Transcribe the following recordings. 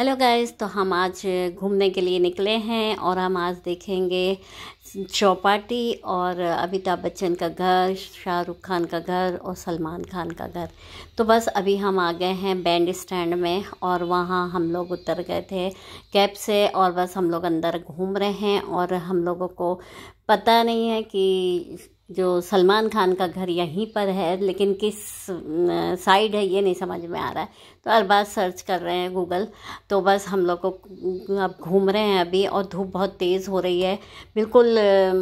Hello guys तो हम आज घूमने के लिए निकले हैं और हम आज देखेंगे चौपाटी और अमिताभ बच्चन का घर शाहरुख खान का घर और सलमान खान का घर तो बस अभी हम आ गए हैं बैंड स्टैंड में और वहाँ हम लोग उतर गए थे कैब से और बस हम लोग अंदर घूम रहे हैं और हम लोगों को पता नहीं है कि जो सलमान खान का घर यहीं पर है लेकिन किस साइड है ये नहीं समझ में आ रहा है तो हर बार सर्च कर रहे हैं गूगल तो बस हम लोग को अब घूम रहे हैं अभी और धूप बहुत तेज़ हो रही है बिल्कुल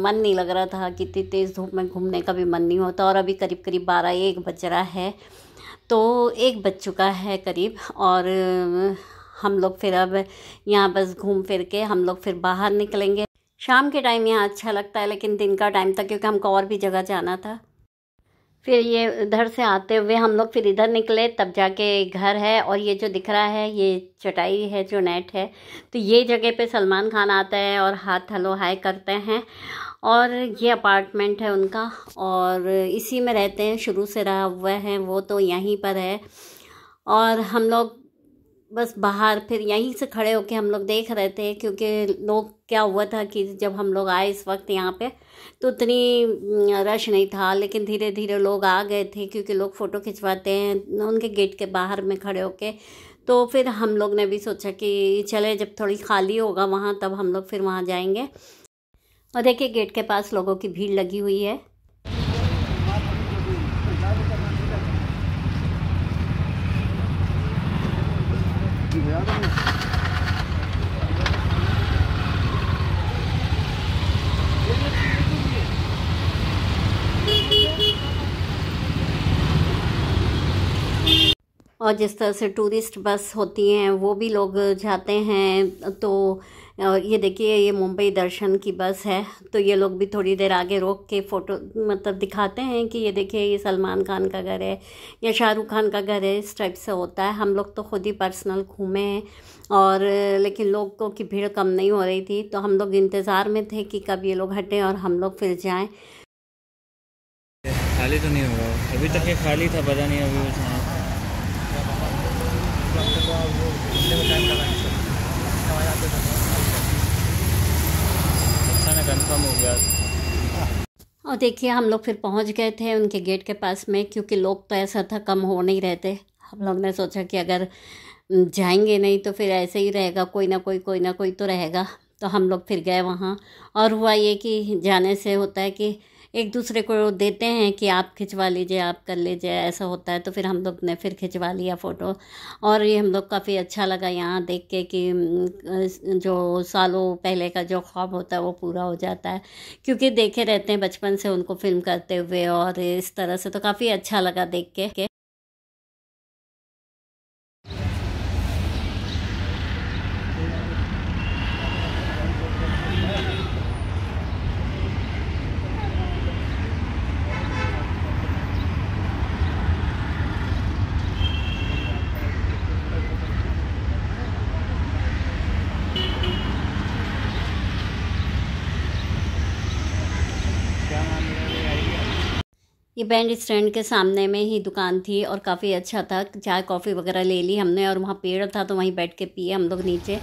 मन नहीं लग रहा था कि इतनी तेज़ धूप में घूमने का भी मन नहीं होता और अभी करीब करीब बारह एक बज रहा है तो एक बज चुका है करीब और हम लोग फिर अब यहाँ बस घूम फिर के हम लोग फिर बाहर निकलेंगे शाम के टाइम यहाँ अच्छा लगता है लेकिन दिन का टाइम था क्योंकि हमको और भी जगह जाना था फिर ये उधर से आते हुए हम लोग फिर इधर निकले तब जाके घर है और ये जो दिख रहा है ये चटाई है जो नेट है तो ये जगह पे सलमान खान आता है और हाथ हलो हाय करते हैं और ये अपार्टमेंट है उनका और इसी में रहते हैं शुरू से रहा हुआ है वो तो यहीं पर है और हम लोग बस बाहर फिर यहीं से खड़े होके हम लोग देख रहे थे क्योंकि लोग क्या हुआ था कि जब हम लोग आए इस वक्त यहाँ पे तो उतनी रश नहीं था लेकिन धीरे धीरे लोग आ गए थे क्योंकि लोग फ़ोटो खिंचवाते हैं उनके गेट के बाहर में खड़े होके तो फिर हम लोग ने भी सोचा कि चले जब थोड़ी खाली होगा वहाँ तब हम लोग फिर वहाँ जाएंगे और देखिए गेट के पास लोगों की भीड़ लगी हुई है और जिस तरह से टूरिस्ट बस होती हैं वो भी लोग जाते हैं तो और ये देखिए ये मुंबई दर्शन की बस है तो ये लोग भी थोड़ी देर आगे रोक के फ़ोटो मतलब दिखाते हैं कि ये देखिए ये सलमान खान का घर है या शाहरुख खान का घर है इस टाइप से होता है हम लोग तो खुद ही पर्सनल घूमे हैं और लेकिन लोगों की भीड़ कम नहीं हो रही थी तो हम लोग इंतज़ार में थे कि कब ये लोग हटें और हम लोग फिर जाएँ खाली तो नहीं होगा अभी तक ये खाली था पता नहीं अभी और देखिए हम लोग फिर पहुंच गए थे उनके गेट के पास में क्योंकि लोग तो ऐसा था कम हो नहीं रहते हम लोग ने सोचा कि अगर जाएंगे नहीं तो फिर ऐसे ही रहेगा कोई ना कोई कोई ना कोई तो रहेगा तो हम लोग फिर गए वहाँ और हुआ ये कि जाने से होता है कि एक दूसरे को देते हैं कि आप खिंचवा लीजिए आप कर लीजिए ऐसा होता है तो फिर हम लोग ने फिर खिंचवा लिया फ़ोटो और ये हम लोग काफ़ी अच्छा लगा यहाँ देख के कि जो सालों पहले का जो ख्वाब होता है वो पूरा हो जाता है क्योंकि देखे रहते हैं बचपन से उनको फिल्म करते हुए और इस तरह से तो काफ़ी अच्छा लगा देख के ये बैंड स्टैंड के सामने में ही दुकान थी और काफ़ी अच्छा था चाय कॉफ़ी वगैरह ले ली हमने और वहाँ पेड़ था तो वहीं बैठ के पिए हम लोग नीचे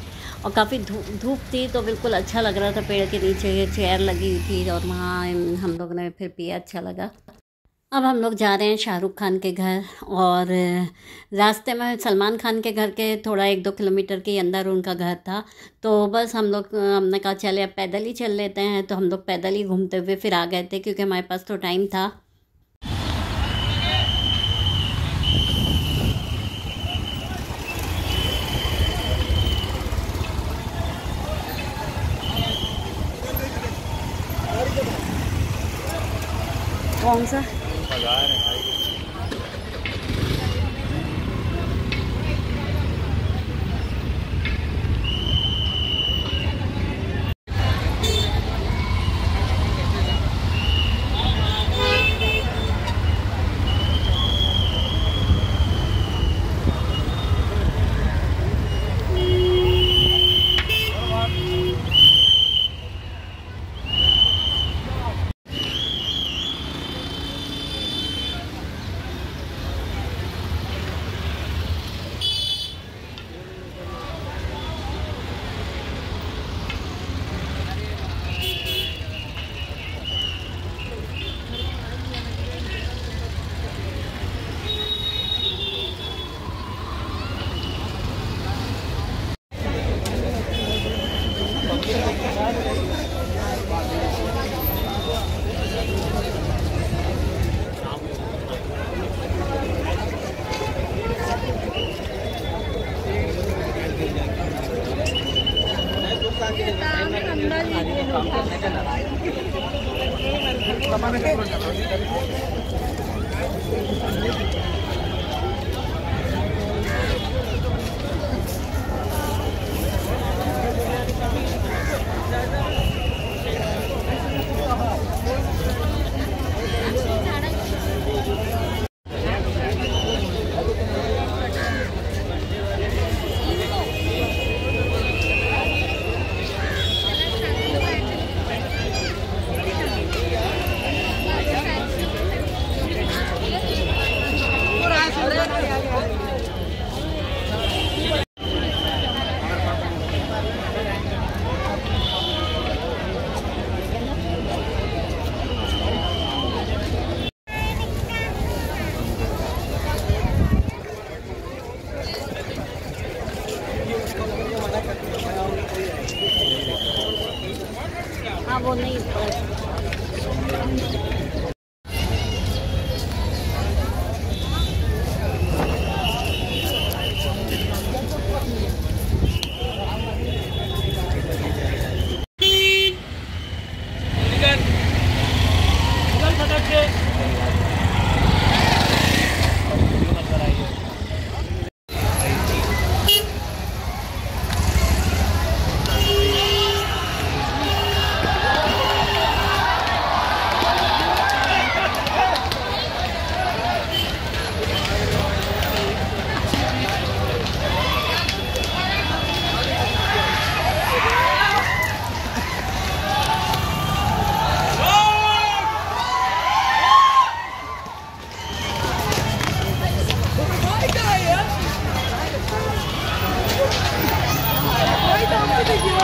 और काफ़ी धूप धूप थी तो बिल्कुल अच्छा लग रहा था पेड़ के नीचे ये चेयर लगी हुई थी और वहाँ हम लोग ने फिर पिया अच्छा लगा अब हम लोग जा रहे हैं शाहरुख खान के घर और रास्ते में सलमान खान के घर के थोड़ा एक दो किलोमीटर के अंदर उनका घर था तो बस हम लोग हमने कहा चले अब पैदल ही चल लेते हैं तो हम लोग पैदल ही घूमते हुए फिर आ गए थे क्योंकि हमारे पास तो टाइम था Con sao?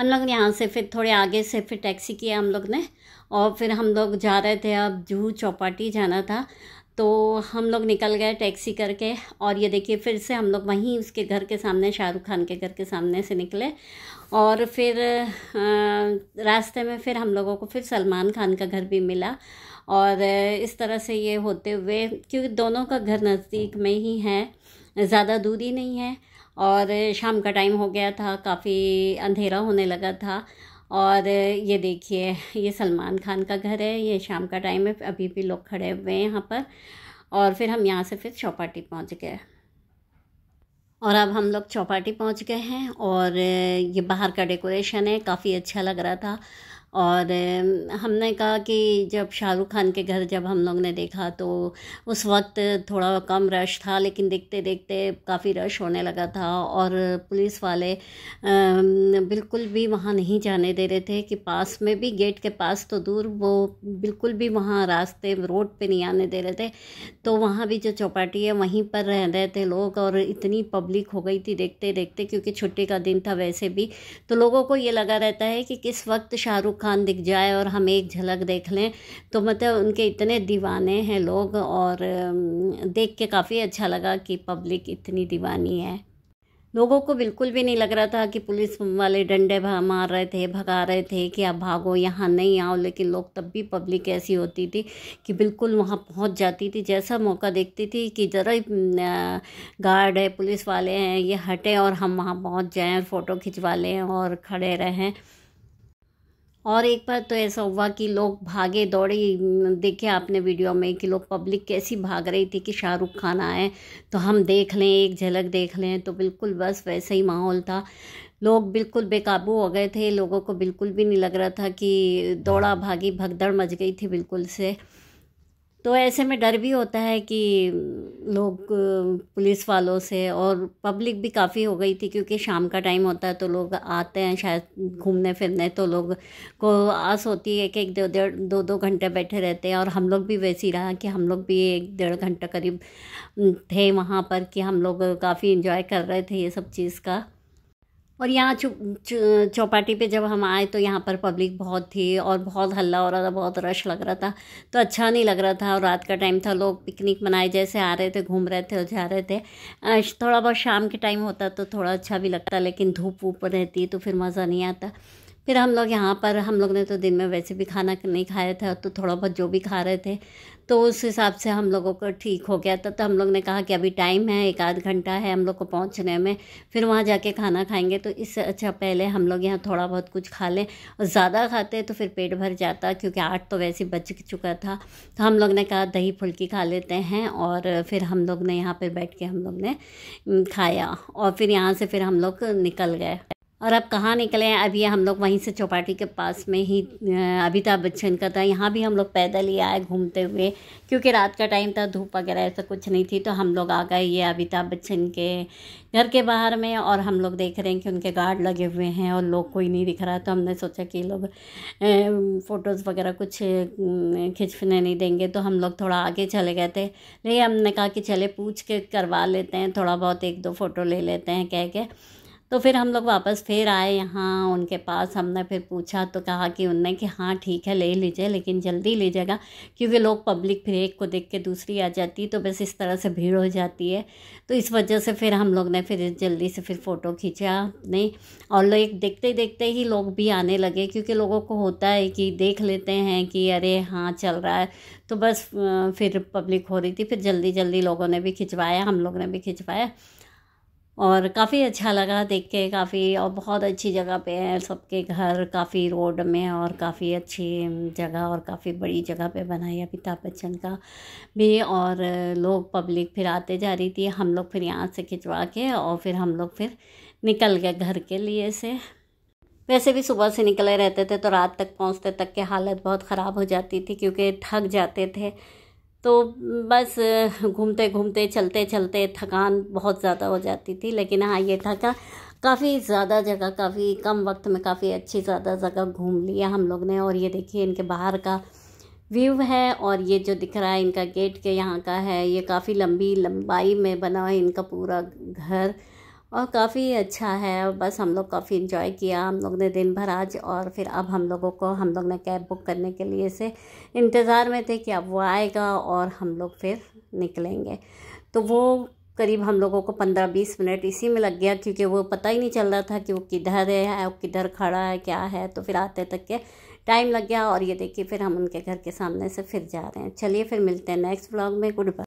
हम लोग ने यहाँ से फिर थोड़े आगे से फिर टैक्सी किया हम लोग ने और फिर हम लोग जा रहे थे अब जूहू चौपाटी जाना था तो हम लोग निकल गए टैक्सी करके और ये देखिए फिर से हम लोग वहीं उसके घर के सामने शाहरुख खान के घर के सामने से निकले और फिर आ, रास्ते में फिर हम लोगों को फिर सलमान खान का घर भी मिला और इस तरह से ये होते हुए क्योंकि दोनों का घर नज़दीक में ही है ज़्यादा दूरी नहीं है और शाम का टाइम हो गया था काफ़ी अंधेरा होने लगा था और ये देखिए ये सलमान खान का घर है ये शाम का टाइम है अभी भी लोग खड़े हुए हैं यहाँ पर और फिर हम यहाँ से फिर चौपाटी पहुँच गए और अब हम लोग चौपाटी पहुँच गए हैं और ये बाहर का डेकोरेशन है काफ़ी अच्छा लग रहा था और हमने कहा कि जब शाहरुख खान के घर जब हम लोग ने देखा तो उस वक्त थोड़ा कम रश था लेकिन देखते देखते काफ़ी रश होने लगा था और पुलिस वाले बिल्कुल भी वहाँ नहीं जाने दे रहे थे कि पास में भी गेट के पास तो दूर वो बिल्कुल भी वहाँ रास्ते रोड पे नहीं आने दे रहे थे तो वहाँ भी जो चौपाटी है वहीं पर रह रहे थे लोग और इतनी पब्लिक हो गई थी देखते देखते क्योंकि छुट्टी का दिन था वैसे भी तो लोगों को ये लगा रहता है कि किस वक्त शाहरुख शाहरुख खान दिख जाए और हम एक झलक देख लें तो मतलब उनके इतने दीवाने हैं लोग और देख के काफ़ी अच्छा लगा कि पब्लिक इतनी दीवानी है लोगों को बिल्कुल भी नहीं लग रहा था कि पुलिस वाले डंडे मार रहे थे भगा रहे थे कि आप भागो यहाँ नहीं आओ लेकिन लोग तब भी पब्लिक ऐसी होती थी कि बिल्कुल वहाँ पहुँच जाती थी जैसा मौका देखती थी कि ज़रा गार्ड है पुलिस वाले हैं ये हटे और हम वहाँ पहुँच जाएँ फ़ोटो खिंचवा लें और खड़े रहें और एक बार तो ऐसा हुआ कि लोग भागे दौड़े देखे आपने वीडियो में कि लोग पब्लिक कैसी भाग रही थी कि शाहरुख खान आए तो हम देख लें एक झलक देख लें तो बिल्कुल बस वैसा ही माहौल था लोग बिल्कुल बेकाबू हो गए थे लोगों को बिल्कुल भी नहीं लग रहा था कि दौड़ा भागी भगदड़ मच गई थी बिल्कुल से तो ऐसे में डर भी होता है कि लोग पुलिस वालों से और पब्लिक भी काफ़ी हो गई थी क्योंकि शाम का टाइम होता है तो लोग आते हैं शायद घूमने फिरने तो लोग को आस होती है कि एक डेढ़ डेढ़ दो दो घंटे बैठे रहते हैं और हम लोग भी वैसे ही रहा कि हम लोग भी एक डेढ़ घंटा करीब थे वहाँ पर कि हम लोग काफ़ी इन्जॉय कर रहे थे ये सब चीज़ का और यहाँ चौपाटी पे जब हम आए तो यहाँ पर पब्लिक बहुत थी और बहुत हल्ला हो रहा था बहुत रश लग रहा था तो अच्छा नहीं लग रहा था और रात का टाइम था लोग पिकनिक मनाए जैसे आ रहे थे घूम रहे थे और जा रहे थे थोड़ा बहुत शाम के टाइम होता तो थोड़ा अच्छा भी लगता लेकिन धूप ऊपर रहती तो फिर मज़ा नहीं आता फिर हम लोग यहाँ पर हम लोग ने तो दिन में वैसे भी खाना नहीं खाया था तो थोड़ा बहुत जो भी खा रहे थे तो उस हिसाब से हम लोगों को ठीक हो गया था तो हम लोग ने कहा कि अभी टाइम है एक आध घंटा है हम लोग को पहुँचने में फिर वहाँ जाके खाना खाएंगे तो इससे अच्छा पहले हम लोग यहाँ थोड़ा बहुत कुछ खा लें और ज़्यादा खाते तो फिर पेट भर जाता क्योंकि आठ तो वैसे बच चुका था तो हम लोग ने कहा दही फुल्की खा लेते हैं और फिर हम लोग ने यहाँ पर बैठ के हम लोग ने खाया और फिर यहाँ से फिर हम लोग निकल गए और अब कहाँ निकले हैं अभी हम लोग वहीं से चौपाटी के पास में ही अमिताभ बच्चन का था यहाँ भी हम लोग पैदल ही आए घूमते हुए क्योंकि रात का टाइम था धूप वगैरह ऐसा कुछ नहीं थी तो हम लोग आ गए ये अमिताभ बच्चन के घर के बाहर में और हम लोग देख रहे हैं कि उनके गार्ड लगे हुए हैं और लोग कोई नहीं दिख रहा तो हमने सोचा कि लोग फ़ोटोज़ वगैरह कुछ खिंचने नहीं देंगे तो हम लोग थोड़ा आगे चले गए थे नहीं हमने कहा कि चले पूछ के करवा लेते हैं थोड़ा बहुत एक दो फ़ोटो ले लेते हैं कह के तो फिर हम लोग वापस फिर आए यहाँ उनके पास हमने फिर पूछा तो कहा कि उनने कि हाँ ठीक है ले लीजिए लेकिन जल्दी लीजिएगा क्योंकि लोग पब्लिक फिर एक को देख के दूसरी आ जाती है तो बस इस तरह से भीड़ हो जाती है तो इस वजह से फिर हम लोग ने फिर जल्दी से फिर फ़ोटो खींचा नहीं और लोग देखते देखते ही लोग भी आने लगे क्योंकि लोगों को होता है कि देख लेते हैं कि अरे हाँ चल रहा है तो बस फिर पब्लिक हो रही थी फिर जल्दी जल्दी लोगों ने भी खिंचवाया हम लोग ने भी खिंचवाया और काफ़ी अच्छा लगा देख के काफ़ी और बहुत अच्छी जगह पे है सबके घर काफ़ी रोड में और काफ़ी अच्छी जगह और काफ़ी बड़ी जगह पे बनाई अमिताभ बच्चन का भी और लोग पब्लिक फिर आते जा रही थी हम लोग फिर यहाँ से खिंचवा के और फिर हम लोग फिर निकल गए घर के लिए से वैसे भी सुबह से निकले रहते थे तो रात तक पहुँचते तक के हालत बहुत ख़राब हो जाती थी क्योंकि थक जाते थे तो बस घूमते घूमते चलते चलते थकान बहुत ज़्यादा हो जाती थी लेकिन हाँ ये था का काफ़ी ज़्यादा जगह काफ़ी कम वक्त में काफ़ी अच्छी ज़्यादा जगह घूम लिया हम लोग ने और ये देखिए इनके बाहर का व्यू है और ये जो दिख रहा है इनका गेट के यहाँ का है ये काफ़ी लंबी लंबाई में बना है इनका पूरा घर और काफ़ी अच्छा है बस हम लोग काफ़ी इन्जॉय किया हम लोग ने दिन भर आज और फिर अब हम लोगों को हम लोग ने कैब बुक करने के लिए से इंतज़ार में थे कि अब वो आएगा और हम लोग फिर निकलेंगे तो वो करीब हम लोगों को पंद्रह बीस मिनट इसी में लग गया क्योंकि वो पता ही नहीं चल रहा था कि वो किधर है वो किधर खड़ा है क्या है तो फिर आते तक के टाइम लग गया और ये देखिए फिर हम उनके घर के सामने से फिर जा रहे हैं चलिए फिर मिलते हैं नेक्स्ट ब्लॉग में गुड बाय